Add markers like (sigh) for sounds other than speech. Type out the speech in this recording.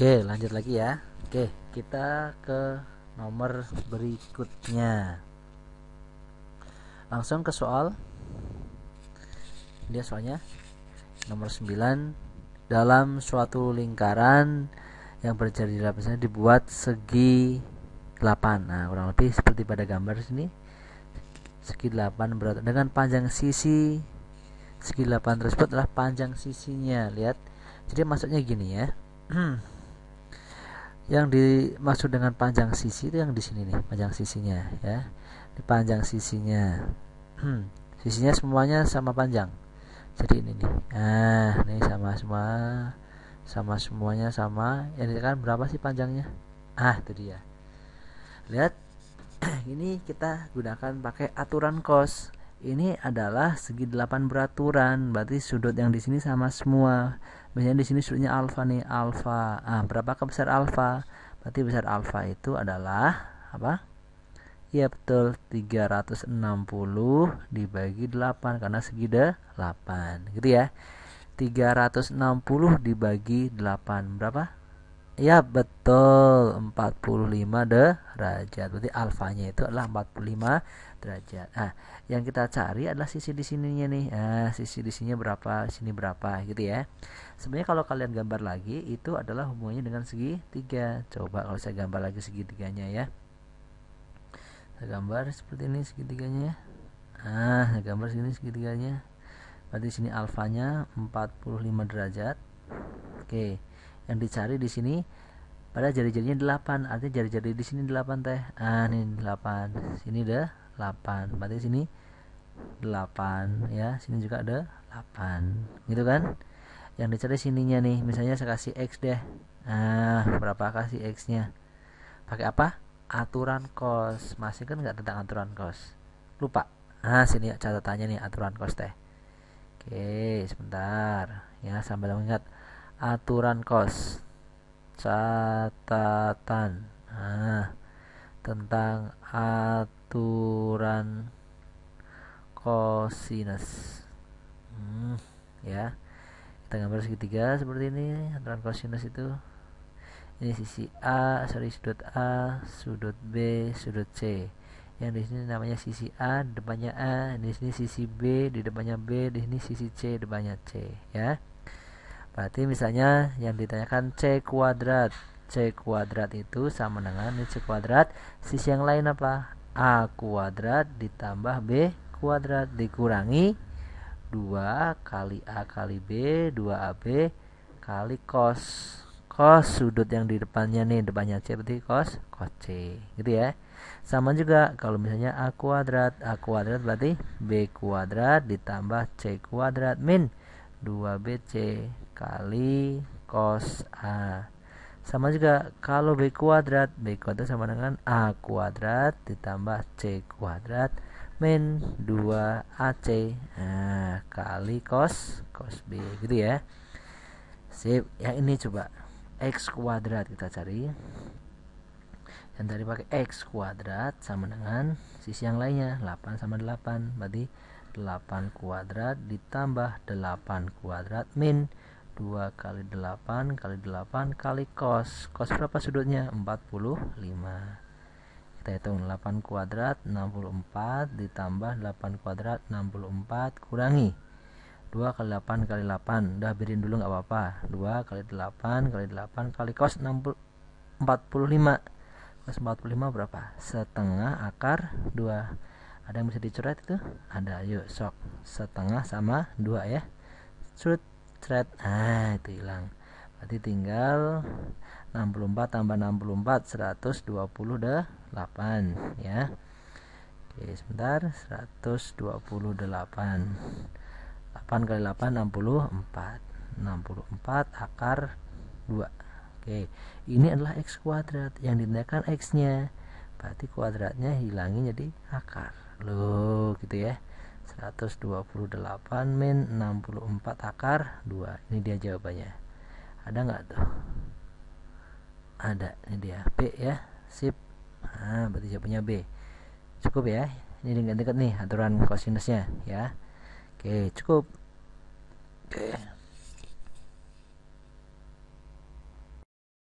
Oke, lanjut lagi ya. Oke, kita ke nomor berikutnya. Langsung ke soal. Dia soalnya nomor 9 dalam suatu lingkaran yang berjari lapisannya dibuat segi 8. Nah, kurang lebih seperti pada gambar sini. Segi 8 berat dengan panjang sisi segi 8 tersebut adalah panjang sisinya. Lihat. Jadi maksudnya gini ya. (clears throat) yang dimaksud dengan panjang sisi itu yang di sini nih panjang sisinya ya di panjang sisinya hmm, sisinya semuanya sama panjang jadi ini nih nah ini sama semua sama semuanya sama Ini kan berapa sih panjangnya ah itu dia lihat (clears throat) ini kita gunakan pakai aturan kos ini adalah segi delapan beraturan berarti sudut yang di sini sama semua Misalnya di sini sudutnya alfa nih alfa ah berapa besar alfa berarti besar alfa itu adalah apa Iya betul 360 dibagi 8 karena segi delapan. gitu ya 360 dibagi 8 berapa Ya betul 45 derajat Berarti alfanya itu adalah 45 derajat Nah yang kita cari adalah sisi di sininya nih nah, Sisi di sininya berapa, sini berapa gitu ya Sebenarnya kalau kalian gambar lagi itu adalah hubungannya dengan segi segitiga Coba kalau saya gambar lagi segitiganya ya saya gambar seperti ini segitiganya Nah saya gambar sini segitiganya Berarti sini alfanya 45 derajat Oke okay yang dicari di sini pada jari-jarinya 8 artinya jari-jari di sini 8 teh ah ini 8 sini deh 8 berarti sini 8 ya sini juga ada 8 gitu kan yang dicari sininya nih misalnya saya kasih X deh nah berapa kasih X nya pakai apa aturan kos masih kan nggak tentang aturan kos lupa nah sini ya catatannya nih aturan kos teh oke sebentar ya sambil mengingat aturan kos catatan nah, tentang aturan kosinus hmm, ya kita gambar segitiga seperti ini aturan kosinus itu ini sisi A sorry sudut A sudut B sudut C yang di sini namanya sisi A depannya A di sini sisi B di depannya B di sini sisi C depannya C ya Berarti misalnya yang ditanyakan C kuadrat. C kuadrat itu sama dengan C kuadrat. Sisi yang lain apa? A kuadrat ditambah B kuadrat dikurangi 2 kali A kali B 2AB kali cos cos sudut yang di depannya nih depannya C berarti cos cos C gitu ya sama juga kalau misalnya A kuadrat A kuadrat berarti B kuadrat ditambah C kuadrat min 2BC kali cos A sama juga kalau B kuadrat B kuadrat sama dengan A kuadrat ditambah C kuadrat min 2AC nah, kali cos cos B gitu ya sip ya ini coba X kuadrat kita cari yang tadi pakai X kuadrat sama dengan sisi yang lainnya 8 sama 8 berarti 8 kuadrat ditambah 8 kuadrat min 2 kali 8 kali 8 kali cos cos berapa sudutnya 45 kita hitung 8 kuadrat 64 ditambah 8 kuadrat 64 kurangi 2 kali 8 kali 8 udah berin dulu nggak apa-apa 2 kali 8 kali 8 kali cos 60, 45 cos 45 berapa setengah akar 2 ada yang bisa dicoret itu ada yuk sok setengah sama 2 ya sudut Cret. Ah, itu hilang. Berarti tinggal 64 tambah 64 128 ya. Oke, sebentar 128. 8 kali 8 64. 64 akar 2. Oke, ini adalah x kuadrat yang dinaikkan x-nya. Berarti kuadratnya hilangin jadi akar. Loh, gitu ya. 128 min 64 akar 2 ini dia jawabannya ada nggak tuh ada ini dia B ya sip nah berarti jawabannya B cukup ya ini dengan dekat nih aturan kosinusnya ya oke cukup oke